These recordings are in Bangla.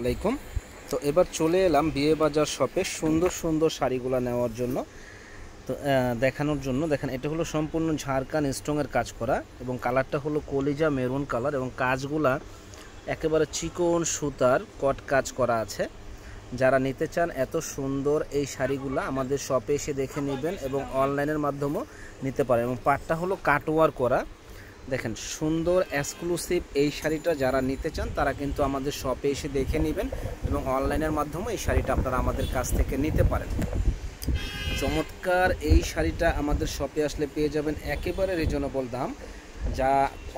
আলাইকুম তো এবার চলে এলাম বিয়ে বাজার শপে সুন্দর সুন্দর শাড়িগুলো নেওয়ার জন্য তো দেখানোর জন্য দেখেন এটা হলো সম্পূর্ণ ঝাড়কান স্ট্রংয়ের কাজ করা এবং কালারটা হলো কলিজা মেরুন কালার এবং কাজগুলা একেবারে চিকন সুতার কট কাজ করা আছে যারা নিতে চান এত সুন্দর এই শাড়িগুলো আমাদের শপে এসে দেখে নেবেন এবং অনলাইনের মাধ্যমেও নিতে পারেন এবং পাটটা হলো কাটওয়ার করা দেখেন সুন্দর এক্সক্লুসিভ এই শাড়িটা যারা নিতে চান তারা কিন্তু আমাদের শপে এসে দেখে নেবেন এবং অনলাইনের মাধ্যমে এই শাড়িটা আপনারা আমাদের কাছ থেকে নিতে পারেন চমৎকার এই শাড়িটা আমাদের শপে আসলে পেয়ে যাবেন একেবারে রিজনেবল দাম যা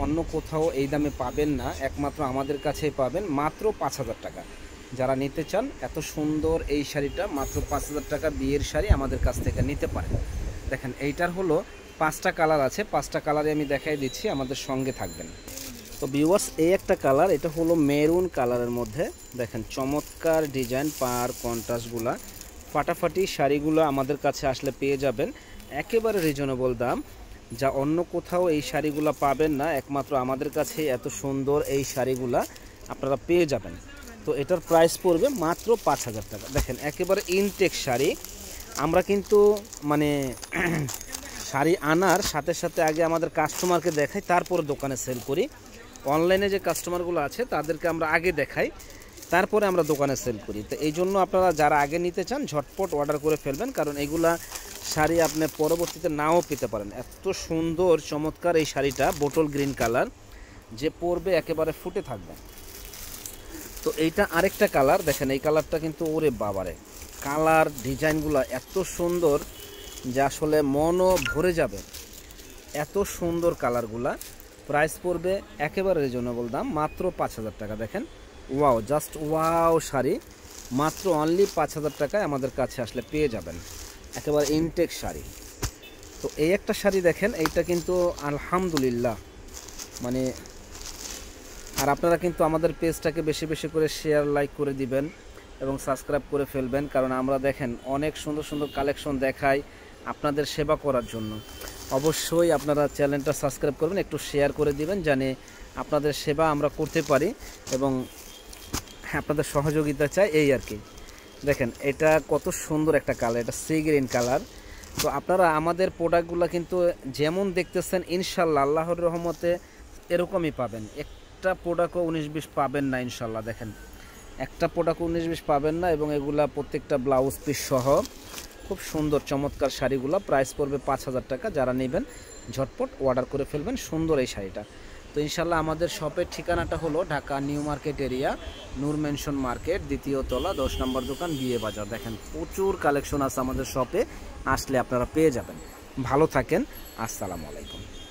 অন্য কোথাও এই দামে পাবেন না একমাত্র আমাদের কাছেই পাবেন মাত্র পাঁচ হাজার টাকা যারা নিতে চান এত সুন্দর এই শাড়িটা মাত্র পাঁচ হাজার টাকা বিয়ের শাড়ি আমাদের কাছ থেকে নিতে পারেন দেখেন এইটার হলো পাঁচটা কালার আছে পাঁচটা কালারে আমি দেখাই দিচ্ছি আমাদের সঙ্গে থাকবেন তো বিওয়াস এই একটা কালার এটা হলো মেরুন কালারের মধ্যে দেখেন চমৎকার ডিজাইন পার কন্ট্রাস্টগুলা ফাটাফাটি শাড়িগুলো আমাদের কাছে আসলে পেয়ে যাবেন একেবারে রিজনেবল দাম যা অন্য কোথাও এই শাড়িগুলো পাবেন না একমাত্র আমাদের কাছে এত সুন্দর এই শাড়িগুলা আপনারা পেয়ে যাবেন তো এটার প্রাইস পড়বে মাত্র পাঁচ হাজার টাকা দেখেন একেবারে ইনটেক শাড়ি আমরা কিন্তু মানে শাড়ি আনার সাথে সাথে আগে আমাদের কাস্টমারকে দেখাই তারপর দোকানে সেল করি অনলাইনে যে কাস্টমারগুলো আছে তাদেরকে আমরা আগে দেখাই তারপরে আমরা দোকানে সেল করি তো এই জন্য আপনারা যারা আগে নিতে চান ঝটপট অর্ডার করে ফেলবেন কারণ এগুলা শাড়ি আপনি পরবর্তীতে নাও পেতে পারেন এত সুন্দর চমৎকার এই শাড়িটা বোটল গ্রিন কালার যে পরবে একেবারে ফুটে থাকবে তো এইটা আরেকটা কালার দেখেন এই কালারটা কিন্তু ওরে বাবারে কালার ডিজাইনগুলো এত সুন্দর যা আসলে মনও ভরে যাবে এত সুন্দর কালারগুলা প্রাইস পড়বে একেবারে রিজনেবল দাম মাত্র পাঁচ হাজার টাকা দেখেন ওয়াও জাস্ট ওয়াও শাড়ি মাত্র অনলি পাঁচ হাজার টাকায় আমাদের কাছে আসলে পেয়ে যাবেন একেবারে ইনটেক শাড়ি তো এই একটা শাড়ি দেখেন এইটা কিন্তু আলহামদুলিল্লাহ মানে আর আপনারা কিন্তু আমাদের পেজটাকে বেশি বেশি করে শেয়ার লাইক করে দিবেন এবং সাবস্ক্রাইব করে ফেলবেন কারণ আমরা দেখেন অনেক সুন্দর সুন্দর কালেকশন দেখাই আপনাদের সেবা করার জন্য অবশ্যই আপনারা চ্যানেলটা সাবস্ক্রাইব করবেন একটু শেয়ার করে দিবেন জানে আপনাদের সেবা আমরা করতে পারি এবং হ্যাঁ, আপনাদের সহযোগিতা চাই এই আর কি দেখেন এটা কত সুন্দর একটা কালার এটা সি গ্রিন কালার তো আপনারা আমাদের প্রোডাক্টগুলো কিন্তু যেমন দেখতেছেন ইনশাল্লাহ আল্লাহর রহমতে এরকমই পাবেন একটা প্রোডাক্টও উনিশ বিশ পাবেন না ইনশাল্লাহ দেখেন একটা প্রোডাক্ট উনিশ বিশ পাবেন না এবং এগুলা প্রত্যেকটা ব্লাউজ পিস সহ খুব সুন্দর চমৎকার শাড়িগুলো প্রাইস পড়বে পাঁচ হাজার টাকা যারা নেবেন ঝটপট অর্ডার করে ফেলবেন সুন্দর এই শাড়িটা তো ইনশাল্লাহ আমাদের শপের ঠিকানাটা হলো Dhaka new market area Noor mansion market দ্বিতীয় তলা দশ নম্বর দোকান বিয়ে বাজার দেখেন প্রচুর কালেকশন আছে আমাদের শপে আসলে আপনারা পেয়ে যাবেন ভালো থাকেন আসসালামু আলাইকুম